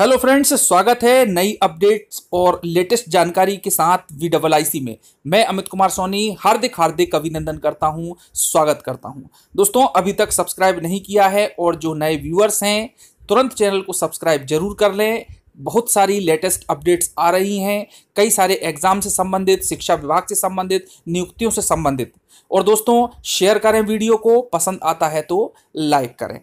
hello friends स्वागत है नई अपडेट्स और लेटेस्ट जानकारी के साथ वी डबल आई सी में मैं अमित कुमार सोनी हार्दिक हार्दिक अभिनंदन करता हूं स्वागत करता हूं दोस्तों अभी तक सब्सक्राइब नहीं किया है और जो नए व्यूअर्स हैं तुरंत चैनल को सब्सक्राइब जरूर कर लें बहुत सारी लेटेस्ट अपडेट्स आ रही हैं कई सारे एग्जाम से संबंधित शिक्षा विभाग से संबंधित नियुक्तियों से संबंधित और दोस्तों शेयर करें वीडियो को पसंद आता है तो लाइक करें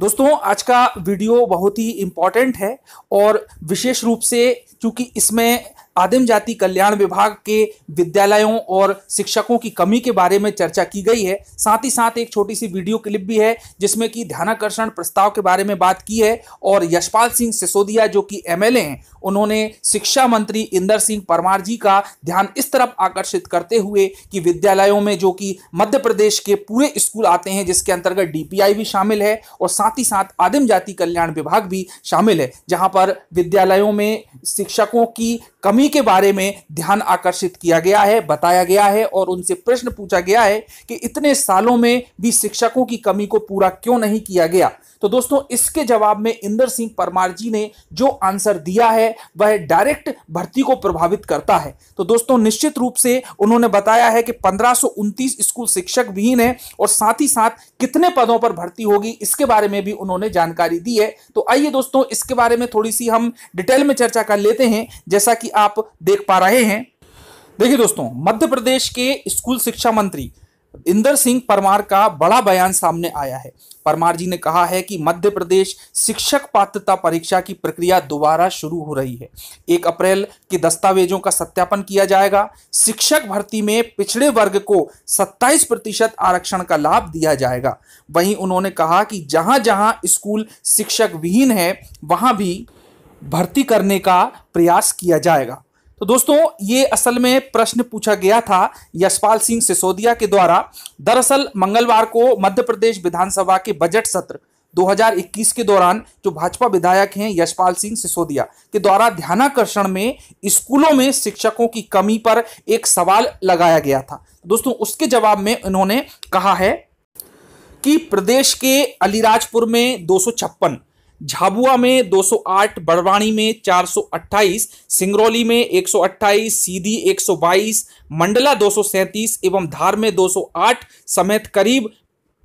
दोस्तों आज का वीडियो बहुत ही इम्पॉर्टेंट है और विशेष रूप से क्योंकि इसमें आदिम जाति कल्याण विभाग के विद्यालयों और शिक्षकों की कमी के बारे में चर्चा की गई है साथ ही साथ एक छोटी सी वीडियो क्लिप भी है जिसमें कि ध्यानाकर्षण प्रस्ताव के बारे में बात की है और यशपाल सिंह सिसोदिया जो कि एमएलए हैं उन्होंने शिक्षा मंत्री इंदर सिंह परमार जी का ध्यान इस तरफ आकर्षित करते हुए कि विद्यालयों में जो कि मध्य प्रदेश के पूरे स्कूल आते हैं जिसके अंतर्गत डी भी शामिल है और साथ ही साथ आदिम जाति कल्याण विभाग भी शामिल है जहाँ पर विद्यालयों में शिक्षकों की कमी उन्हीं के बारे में ध्यान आकर्षित किया गया है बताया गया है और उनसे प्रश्न पूछा गया है कि इतने सालों में भी शिक्षकों की कमी को पूरा क्यों नहीं किया गया तो दोस्तों इसके जवाब में इंदर सिंह परमार जी ने जो आंसर दिया है वह डायरेक्ट भर्ती को प्रभावित करता है तो दोस्तों निश्चित रूप से उन्होंने बताया है कि पंद्रह स्कूल शिक्षक विहीन है और साथ ही साथ कितने पदों पर भर्ती होगी इसके बारे में भी उन्होंने जानकारी दी है तो आइए दोस्तों इसके बारे में थोड़ी सी हम डिटेल में चर्चा कर लेते हैं जैसा कि आप आप देख पा रहे हैं देखिए दोस्तों मध्य प्रदेश के स्कूल शिक्षा मंत्री इंदर सिंह परमार का बड़ा बयान सामने आया है परमार जी ने कहा है कि मध्य प्रदेश शिक्षक पात्रता परीक्षा की प्रक्रिया दोबारा शुरू हो रही है एक अप्रैल के दस्तावेजों का सत्यापन किया जाएगा शिक्षक भर्ती में पिछड़े वर्ग को 27 प्रतिशत आरक्षण का लाभ दिया जाएगा वहीं उन्होंने कहा कि जहां जहां स्कूल शिक्षक विहीन है वहां भी भर्ती करने का प्रयास किया जाएगा तो दोस्तों ये असल में प्रश्न पूछा गया था यशपाल सिंह सिसोदिया के द्वारा दरअसल मंगलवार को मध्य प्रदेश विधानसभा के बजट सत्र 2021 के दौरान जो भाजपा विधायक हैं यशपाल सिंह सिसोदिया के द्वारा ध्यानाकर्षण में स्कूलों में शिक्षकों की कमी पर एक सवाल लगाया गया था तो दोस्तों उसके जवाब में उन्होंने कहा है कि प्रदेश के अलीराजपुर में दो झाबुआ में 208, बड़वाणी में 428, सिंगरौली में 128, सीधी 122, मंडला 237 एवं धार में 208 समेत करीब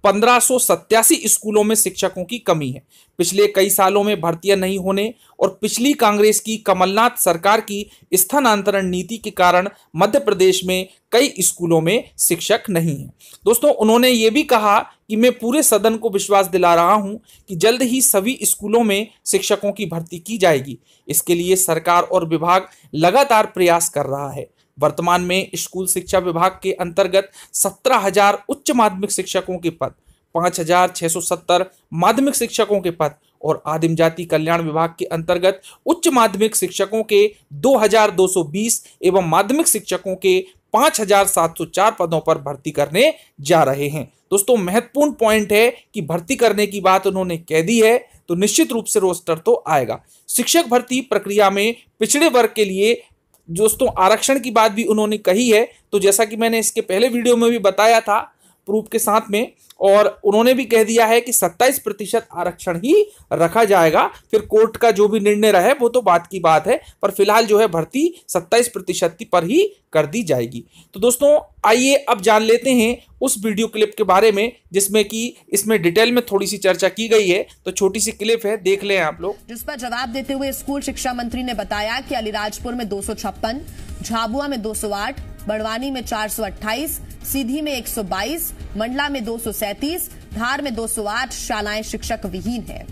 पंद्रह स्कूलों में शिक्षकों की कमी है पिछले कई सालों में भर्तियां नहीं होने और पिछली कांग्रेस की कमलनाथ सरकार की स्थानांतरण नीति के कारण मध्य प्रदेश में कई स्कूलों में शिक्षक नहीं हैं दोस्तों उन्होंने ये भी कहा कि मैं पूरे सदन को विश्वास दिला रहा हूं कि जल्द ही सभी स्कूलों में शिक्षकों की भर्ती की जाएगी इसके लिए सरकार और विभाग लगातार प्रयास कर रहा है वर्तमान में स्कूल शिक्षा विभाग के अंतर्गत सत्रह हजार उच्च माध्यमिक शिक्षकों के पद पाँच हजार छः सौ सत्तर माध्यमिक शिक्षकों के पद और आदिम जाति कल्याण विभाग के अंतर्गत उच्च माध्यमिक शिक्षकों के 2220 एवं माध्यमिक शिक्षकों के 5704 पदों पर भर्ती करने जा रहे हैं दोस्तों महत्वपूर्ण पॉइंट है कि भर्ती करने की बात उन्होंने कह दी है तो निश्चित रूप से रोस्टर तो आएगा शिक्षक भर्ती प्रक्रिया में पिछड़े वर्ग के लिए दोस्तों आरक्षण की बात भी उन्होंने कही है तो जैसा कि मैंने इसके पहले वीडियो में भी बताया था प्रूफ के साथ में और उन्होंने भी कह दिया है कि 27 प्रतिशत आरक्षण ही रखा जाएगा फिर कोर्ट का जो भी निर्णय रहे वो तो बात की बात है पर फिलहाल जो है भर्ती 27 प्रतिशत पर ही कर दी जाएगी तो दोस्तों आइए अब जान लेते हैं उस वीडियो क्लिप के बारे में जिसमें कि इसमें डिटेल में थोड़ी सी चर्चा की गई है तो छोटी सी क्लिप है देख ले आप लोग जिस पर जवाब देते हुए स्कूल शिक्षा मंत्री ने बताया कि अलीराजपुर में दो झाबुआ में दो बड़वानी में 428, सीधी में 122, मंडला में 237, धार में 208 शालाएं शिक्षक विहीन है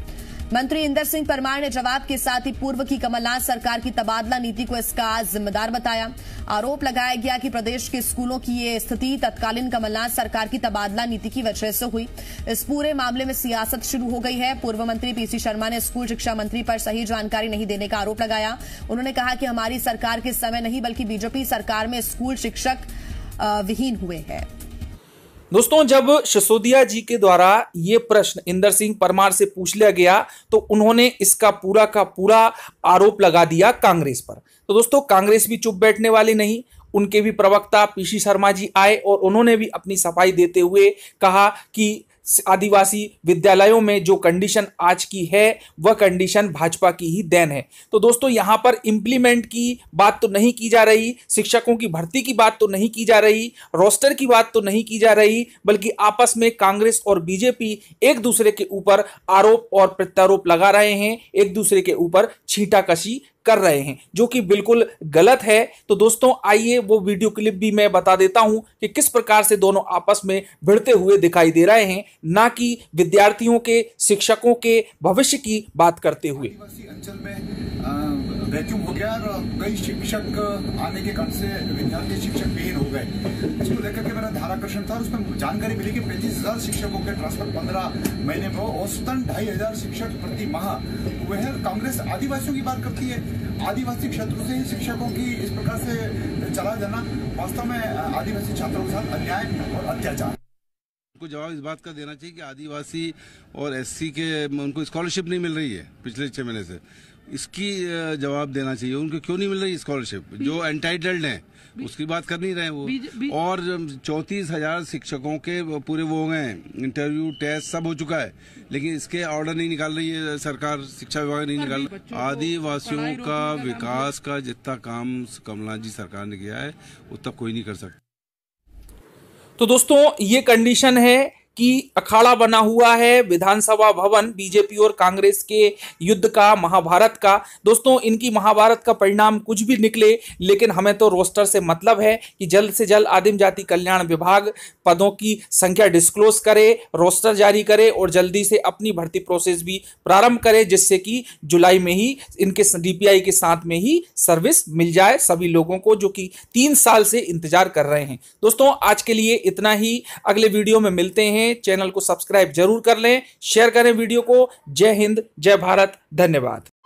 मंत्री इंदर सिंह परमार ने जवाब के साथ ही पूर्व की कमलनाथ सरकार की तबादला नीति को इसका जिम्मेदार बताया आरोप लगाया गया कि प्रदेश के स्कूलों की ये स्थिति तत्कालीन कमलनाथ सरकार की तबादला नीति की वजह से हुई इस पूरे मामले में सियासत शुरू हो गई है पूर्व मंत्री पीसी शर्मा ने स्कूल शिक्षा मंत्री पर सही जानकारी नहीं देने का आरोप लगाया उन्होंने कहा कि हमारी सरकार के समय नहीं बल्कि बीजेपी सरकार में स्कूल शिक्षक विहीन हुए हैं दोस्तों जब सिसोदिया जी के द्वारा ये प्रश्न इंदर सिंह परमार से पूछ लिया गया तो उन्होंने इसका पूरा का पूरा आरोप लगा दिया कांग्रेस पर तो दोस्तों कांग्रेस भी चुप बैठने वाली नहीं उनके भी प्रवक्ता पीसी शर्मा जी आए और उन्होंने भी अपनी सफाई देते हुए कहा कि आदिवासी विद्यालयों में जो कंडीशन आज की है वह कंडीशन भाजपा की ही देन है तो दोस्तों यहाँ पर इम्प्लीमेंट की बात तो नहीं की जा रही शिक्षकों की भर्ती की बात तो नहीं की जा रही रोस्टर की बात तो नहीं की जा रही बल्कि आपस में कांग्रेस और बीजेपी एक दूसरे के ऊपर आरोप और प्रत्यारोप लगा रहे हैं एक दूसरे के ऊपर छीटाकशी कर रहे हैं जो कि बिल्कुल गलत है तो दोस्तों आइए वो वीडियो क्लिप भी मैं बता देता हूं कि किस प्रकार से दोनों आपस में भिड़ते हुए दिखाई दे रहे हैं ना कि विद्यार्थियों के शिक्षकों के भविष्य की बात करते हुए वैक्यूम हो गया और कई शिक्षक आने के कारण से विद्यार्थी शिक्षक विहीन हो गए इसको लेकर के मेरा धाराकर्षण था उसमें जानकारी मिली कि पैंतीस हजार शिक्षकों के ट्रांसफर पंद्रह महीने में औसतन ढाई हजार शिक्षक प्रति माह वह कांग्रेस आदिवासियों की बात करती है आदिवासी क्षेत्रों से ही शिक्षकों की इस प्रकार से चला जाना वास्तव में आदिवासी छात्रों के साथ अन्याय और अत्याचार को जवाब इस बात का देना चाहिए कि आदिवासी और एससी के उनको स्कॉलरशिप नहीं मिल रही है पिछले छह महीने से इसकी जवाब देना चाहिए उनको क्यों नहीं मिल रही स्कॉलरशिप जो एंटाइटल्ड है उसकी बात कर नहीं रहे वो भी, भी, और चौंतीस हजार शिक्षकों के पूरे वो हो गए इंटरव्यू टेस्ट सब हो चुका है लेकिन इसके ऑर्डर नहीं निकाल रही है सरकार शिक्षा विभाग नहीं निकाल रही आदिवासियों का विकास का जितना काम कमलनाथ जी सरकार ने किया है उतना कोई नहीं कर सकता तो दोस्तों ये कंडीशन है की अखाड़ा बना हुआ है विधानसभा भवन बीजेपी और कांग्रेस के युद्ध का महाभारत का दोस्तों इनकी महाभारत का परिणाम कुछ भी निकले लेकिन हमें तो रोस्टर से मतलब है कि जल्द से जल्द आदिम जाति कल्याण विभाग पदों की संख्या डिस्क्लोज करे रोस्टर जारी करे और जल्दी से अपनी भर्ती प्रोसेस भी प्रारंभ करे जिससे कि जुलाई में ही इनके डीपीआई के साथ में ही सर्विस मिल जाए सभी लोगों को जो कि तीन साल से इंतजार कर रहे हैं दोस्तों आज के लिए इतना ही अगले वीडियो में मिलते हैं लें चैनल को सब्सक्राइब जरूर कर लें शेयर करें वीडियो को जय हिंद जय भारत धन्यवाद